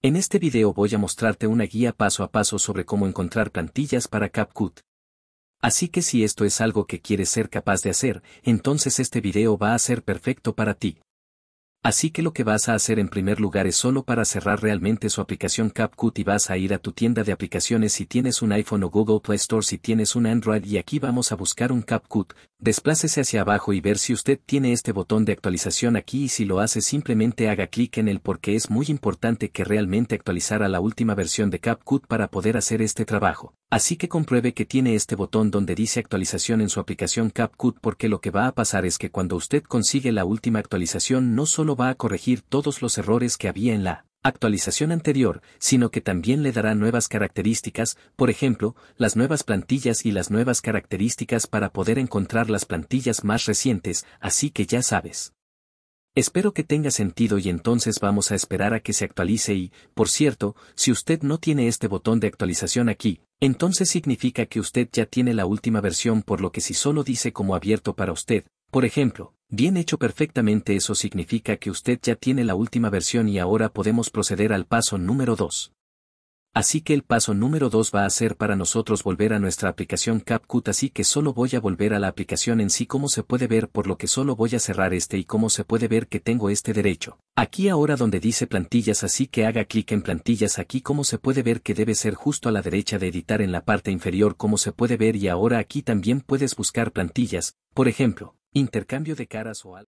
En este video voy a mostrarte una guía paso a paso sobre cómo encontrar plantillas para CapCut. Así que si esto es algo que quieres ser capaz de hacer, entonces este video va a ser perfecto para ti. Así que lo que vas a hacer en primer lugar es solo para cerrar realmente su aplicación CapCut y vas a ir a tu tienda de aplicaciones si tienes un iPhone o Google Play Store si tienes un Android y aquí vamos a buscar un CapCut, desplácese hacia abajo y ver si usted tiene este botón de actualización aquí y si lo hace simplemente haga clic en él porque es muy importante que realmente actualizara la última versión de CapCut para poder hacer este trabajo. Así que compruebe que tiene este botón donde dice actualización en su aplicación CapCut porque lo que va a pasar es que cuando usted consigue la última actualización no solo va a corregir todos los errores que había en la actualización anterior, sino que también le dará nuevas características, por ejemplo, las nuevas plantillas y las nuevas características para poder encontrar las plantillas más recientes, así que ya sabes. Espero que tenga sentido y entonces vamos a esperar a que se actualice y, por cierto, si usted no tiene este botón de actualización aquí, entonces significa que usted ya tiene la última versión por lo que si solo dice como abierto para usted, por ejemplo, bien hecho perfectamente eso significa que usted ya tiene la última versión y ahora podemos proceder al paso número 2. Así que el paso número 2 va a ser para nosotros volver a nuestra aplicación CapCut así que solo voy a volver a la aplicación en sí como se puede ver por lo que solo voy a cerrar este y como se puede ver que tengo este derecho. Aquí ahora donde dice plantillas así que haga clic en plantillas aquí como se puede ver que debe ser justo a la derecha de editar en la parte inferior como se puede ver y ahora aquí también puedes buscar plantillas, por ejemplo, intercambio de caras o algo.